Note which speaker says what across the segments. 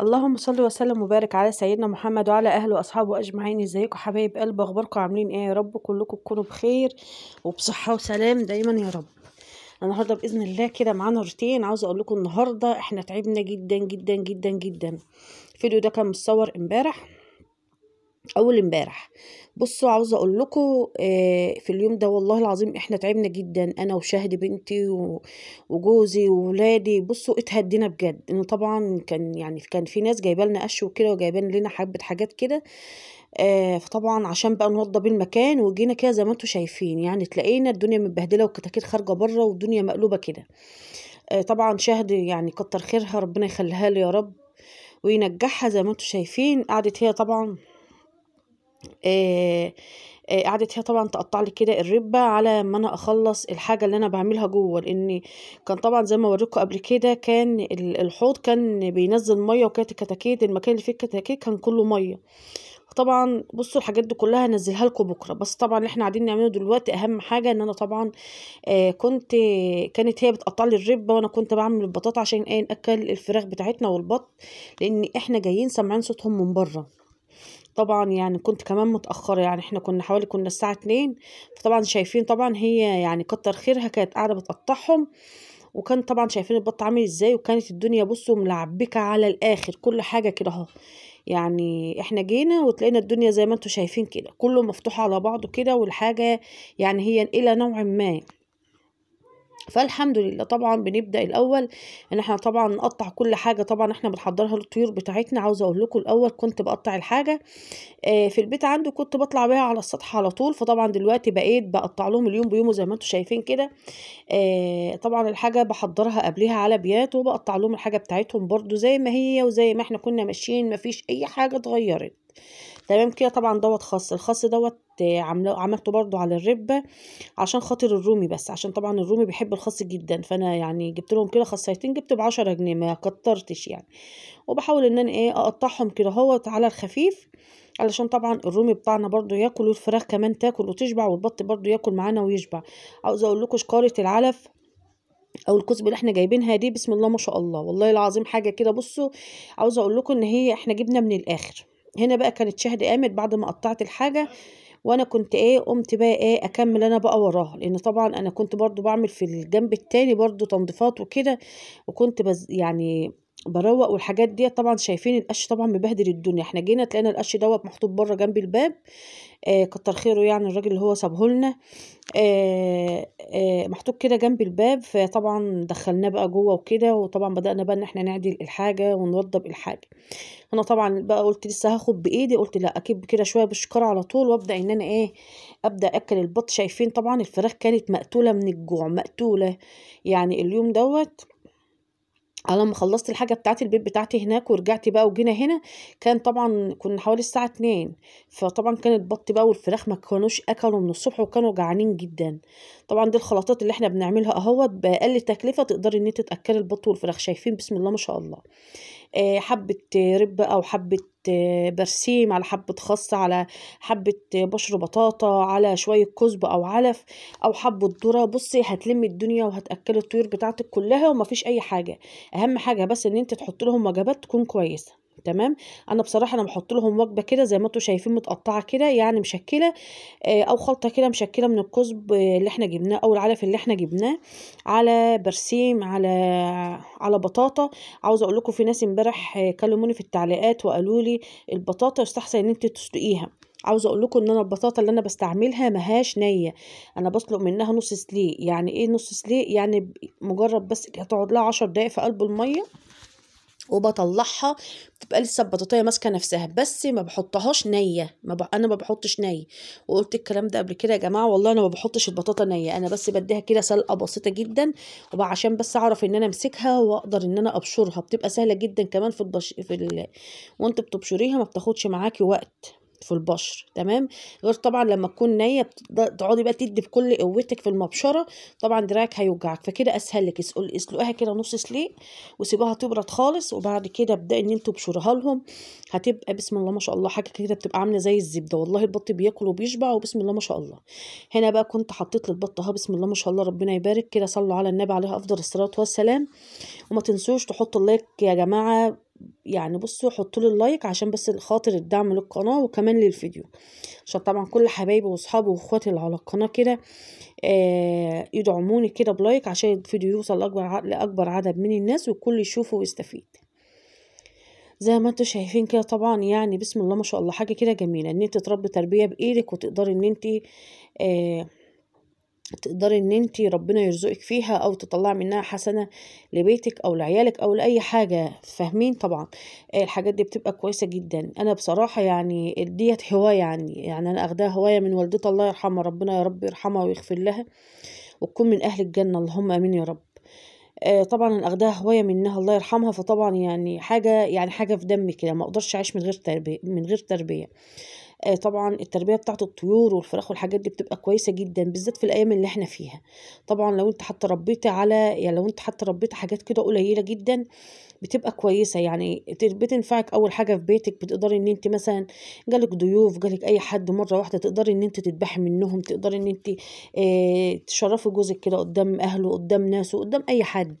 Speaker 1: اللهم صل وسلم وبارك على سيدنا محمد وعلى اهله واصحابه اجمعين ازيكم حبايب قلب اخباركم عاملين ايه يا رب كلكم تكونوا بخير وبصحه وسلام دايما يا رب النهارده باذن الله كده معانا روتين عاوزه اقول لكم النهارده احنا تعبنا جدا جدا جدا جدا الفيديو ده كان متصور امبارح اول امبارح بصوا عاوزه اقول لكم في اليوم ده والله العظيم احنا تعبنا جدا انا وشهد بنتي وجوزي وولادي بصوا اتهدينا بجد ان طبعا كان يعني كان في ناس جايبه لنا قش وكده وجايبين لنا حبه حاجات كده فطبعا عشان بقى نوضب المكان وجينا كده زي ما انتم شايفين يعني تلاقينا الدنيا متبهدله والكتاكيت خارجه بره والدنيا مقلوبه كده طبعا شهد يعني كتر خيرها ربنا يخليها لي يا رب وينجحها زي ما انتم شايفين قعدت هي طبعا آه، آه، قعدت هي طبعا تقطع لي كده الربة على ما انا اخلص الحاجة اللي انا بعملها جوه لان كان طبعا زي ما وريتكم قبل كده كان الحوض كان بينزل مية وكانت الكتاكيت المكان اللي فيه الكتاكيت كان كله مية طبعا بصوا الحاجات دي كلها هنزلها لكم بكره بس طبعا اللي احنا قاعدين نعمله دلوقتي اهم حاجه ان انا طبعا آه كنت كانت هي بتقطع لي الربه وانا كنت بعمل البطاطا عشان ايه ناكل الفراخ بتاعتنا والبط لان احنا جايين سامعين صوتهم من بره طبعا يعني كنت كمان متأخرة يعني احنا كنا حوالي كنا الساعة اتنين فطبعا شايفين طبعا هي يعني كتر خيرها كانت قاعدة بتقطعهم وكان طبعا شايفين البط عامل ازاي وكانت الدنيا بصوا ملعبكة على الاخر كل حاجة كده اهو يعني احنا جينا وتلاقينا الدنيا زي ما انتوا شايفين كده كله مفتوح على بعضه كده والحاجة يعني هي نقلة نوع ما فالحمد لله طبعا بنبدا الاول ان احنا طبعا نقطع كل حاجه طبعا احنا بنحضرها للطيور بتاعتنا عاوزه اقول لكم الاول كنت بقطع الحاجه آه في البيت عندي كنت بطلع بيها على السطح على طول فطبعا دلوقتي بقيت بقطع لهم اليوم بيومه زي ما انتم شايفين كده آه طبعا الحاجه بحضرها قبلها على بيات وبقطع لهم الحاجه بتاعتهم برده زي ما هي وزي ما احنا كنا ماشيين مفيش اي حاجه اتغيرت تمام كده طبعا دوت خاص الخاص دوت عملته برضو على الربة عشان خاطر الرومي بس عشان طبعا الرومي بيحب الخاص جدا فانا يعني جبت لهم كده خاصيتين جبت بعشرة جنيه ما كترتش يعني وبحاول ان انا ايه اقطعهم كده اهوت على الخفيف علشان طبعا الرومي بتاعنا برضو ياكل والفراخ كمان تاكل وتشبع والبط برضو ياكل معانا ويشبع عاوزه اقول لكم شكاره العلف او الكزبه اللي احنا جايبينها دي بسم الله ما شاء الله والله العظيم حاجه كده بصوا عاوزه اقول لكم ان هي احنا جبنا من الاخر هنا بقى كانت شهد قامت بعد ما قطعت الحاجة آه. وانا كنت ايه قمت بقى ايه اكمل انا بقى وراها لان طبعا انا كنت برضو بعمل في الجنب التاني برضو تنظيفات وكده وكنت بز يعني بروق والحاجات دي طبعا شايفين القش طبعا مبهدل الدنيا احنا جينا تلاقينا القش دوت محطوط بره جنب الباب آه كتر خيره يعني الراجل اللي هو سابه لنا آه آه محطوط كده جنب الباب فطبعا دخلناه بقى جوه وكده وطبعا بدانا بقى ان احنا نعدل الحاجه ونوضب الحاجه انا طبعا بقى قلت لسه هاخد بايدي قلت لا اكب كده شويه بالشكاره على طول وابدا ان انا ايه ابدا اكل البط شايفين طبعا الفراخ كانت مقتوله من الجوع مقتوله يعني اليوم دوت على ما خلصت الحاجة بتاعت البيت بتاعتي هناك ورجعت بقى وجينا هنا كان طبعا كنا حوالي الساعة اتنين فطبعا كان البط بقى والفراخ ما كانوش أكلوا من الصبح وكانوا جعانين جدا طبعا دي الخلطات اللي احنا بنعملها اهوت بأقل تكلفة تقدري ان انت تأكل البط والفراخ شايفين بسم الله ما شاء الله آه، حبة ربة أو حبة آه، برسيم على حبة خس على حبة آه، بشر بطاطا على شوية كزبة أو علف أو حبة ذرة بصي هتلمي الدنيا وهتأكل الطيور بتاعتك كلها ومفيش أي حاجة أهم حاجة بس إن أنت تحط لهم وجبات تكون كويسة تمام انا بصراحه انا بحط لهم وجبه كده زي ما انتم شايفين متقطعه كده يعني مشكله آه، او خلطه كده مشكله من الكزب آه، اللي احنا جبناه او العلف اللي احنا جبناه على برسيم على على بطاطا عاوزه اقول لكم في ناس امبارح آه، كلموني في التعليقات وقالوا لي البطاطا يستحسن ان انت تسلقيها عاوزه اقول لكم ان انا البطاطا اللي انا بستعملها مهاش نيه انا بسلق منها نص سليق يعني ايه نص سليق يعني مجرد بس هتقعد لها عشر دقايق في قلب الميه وبطلعها بتبقى لسه البطاطايه ماسكه نفسها بس ما بحطهاش نيه ما ب... انا ما بحطش نيه وقلت الكلام ده قبل كده يا جماعه والله انا ما بحطش البطاطا نيه انا بس بديها كده سلقه بسيطه جدا وعشان بس اعرف ان انا امسكها واقدر ان انا ابشرها بتبقى سهله جدا كمان في البش في ال... وانت بتبشريها ما بتاخدش معاكي وقت في البشر تمام غير طبعا لما تكون نيه تقعدي بقى تدي بكل قوتك في المبشره طبعا دراعك هيوجعك فكده اسهل لك اسلقيها كده نص سليق وسيبوها تبرد خالص وبعد كده ابداي ان انتوا تبشرها لهم هتبقى بسم الله ما شاء الله حاجه كده بتبقى عامله زي الزبده والله البط بياكل وبيشبع وبسم الله ما شاء الله هنا بقى كنت حطيت للبط اهو بسم الله ما شاء الله ربنا يبارك كده صلوا على النبي عليه افضل الصلاه والسلام وما تنسوش تحطوا اللايك يا جماعه يعني بصوا حطوا لي اللايك عشان بس خاطر الدعم للقناه وكمان للفيديو عشان طبعا كل حبايبي واصحابي واخواتي اللي على القناه كده آه يدعموني كده بلايك عشان الفيديو يوصل لاكبر لاكبر عدد من الناس والكل يشوفه ويستفيد زي ما انتوا شايفين كده طبعا يعني بسم الله ما شاء الله حاجه كده جميله ان انت تربي تربيه بايدك وتقدري ان انت آه تقدري ان انت ربنا يرزقك فيها او تطلعي منها حسنه لبيتك او لعيالك او لاي حاجه فاهمين طبعا آه، الحاجات دي بتبقى كويسه جدا انا بصراحه يعني ديت هوايه عندي يعني انا اخداها هوايه من والدتي الله يرحمها ربنا يا رب يرحمها ويغفر لها وتكون من اهل الجنه اللهم امين يا رب آه، طبعا انا اخداها هوايه منها الله يرحمها فطبعا يعني حاجه يعني حاجه في دمي كده ما اقدرش اعيش من غير تربيه من غير تربيه آه، طبعا التربيه بتاعت الطيور والفراخ والحاجات دي بتبقى كويسه جدا بالذات في الايام اللي احنا فيها طبعا لو انت حتى ربيتي على يعني لو انت حتى ربيت حاجات كده قليله جدا بتبقى كويسه يعني بتنفعك اول حاجه في بيتك بتقدري ان انت مثلا جالك ضيوف جالك اي حد مره واحده تقدري ان انت تذبحي منهم تقدري ان انت اه تشرفي جوزك كده قدام اهله قدام ناسه قدام اي حد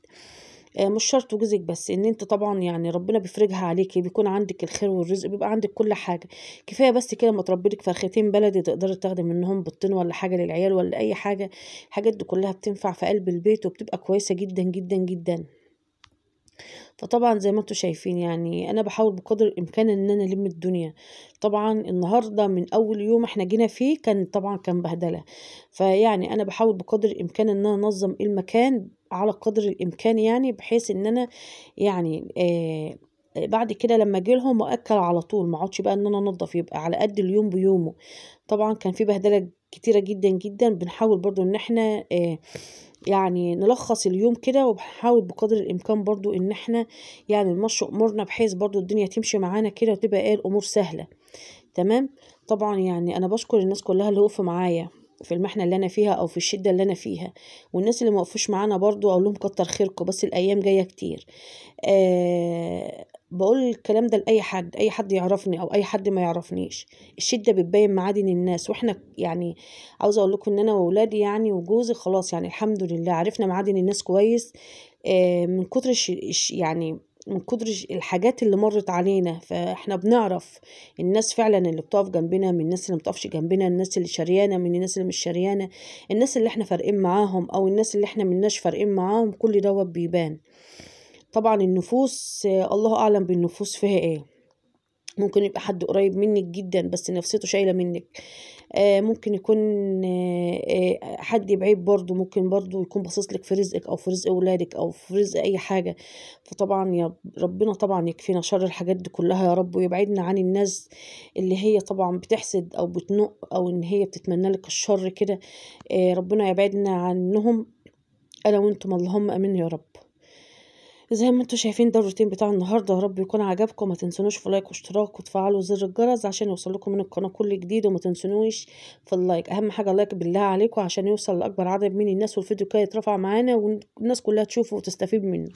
Speaker 1: آه، مش شرط جوزك بس ان انت طبعا يعني ربنا بيفرجها عليكي بيكون عندك الخير والرزق بيبقى عندك كل حاجه كفايه بس كده ما تربي لك فرختين بلدي تقدري تاخدي منهم بطين ولا حاجه للعيال ولا اي حاجه الحاجات دي كلها بتنفع في قلب البيت وبتبقى كويسه جدا جدا جدا فطبعا زي ما انتم شايفين يعني انا بحاول بقدر الامكان ان انا الم الدنيا طبعا النهارده من اول يوم احنا جينا فيه كان طبعا كان بهدله فيعني انا بحاول بقدر الامكان ان انا انظم المكان على قدر الامكان يعني بحيث ان انا يعني آه بعد كده لما اجي لهم واكل على طول ما اقعدش بقى ان انا انضف يبقى على قد اليوم بيومه طبعا كان في بهدله كتيرة جدا جدا بنحاول برضو ان احنا آه، يعني نلخص اليوم كده وبنحاول بقدر الامكان برضو ان احنا يعني نمشي امورنا بحيث برضو الدنيا تمشي معانا كده وتبقى ايه الامور سهله تمام طبعا يعني انا بشكر الناس كلها اللي وقفوا معايا في المحنة اللي أنا فيها أو في الشدة اللي أنا فيها والناس اللي موقفوش معانا برضو أقول لهم كتر خيركم بس الأيام جاية كتير آه بقول الكلام ده لأي حد أي حد يعرفني أو أي حد ما يعرفنيش الشدة بتبين معادن الناس وإحنا يعني عاوزة أقول لكم إن أنا وولادي يعني وجوزي خلاص يعني الحمد لله عرفنا معادن الناس كويس آه، من كتر يعني من كتر الحاجات اللي مرت علينا فاحنا بنعرف الناس فعلا اللي بتقف جنبنا من الناس اللي بتقفش جنبنا الناس اللي شريانه من الناس اللي مش شريانه الناس اللي احنا فارقين معاهم او الناس اللي احنا مناش فارقين معاهم كل دوت بيبان طبعا النفوس الله أعلم بالنفوس فيها إيه ممكن يبقى حد قريب منك جدا بس نفسيته شايلة منك آه، ممكن يكون آه، آه، حد بعيد برضو ممكن برضو يكون باصص لك في رزقك او في رزق اولادك او في رزق اي حاجه فطبعا يا ربنا طبعا يكفينا شر الحاجات دي كلها يا رب ويبعدنا عن الناس اللي هي طبعا بتحسد او بتنق او ان هي بتتمنى لك الشر كده ربنا يبعدنا عنهم انا وانتم اللهم امين يا رب زي ما انتوا شايفين ده الروتين بتاع النهارده يا رب يكون عجبكم ما تنسونوش في لايك واشتراك وتفعلوا زر الجرس عشان يوصلكم من القناه كل جديد وما تنسونوش في اللايك اهم حاجه لايك بالله عليكم عشان يوصل لاكبر عدد من الناس والفيديو كده يترفع معانا والناس كلها تشوفه وتستفيد منه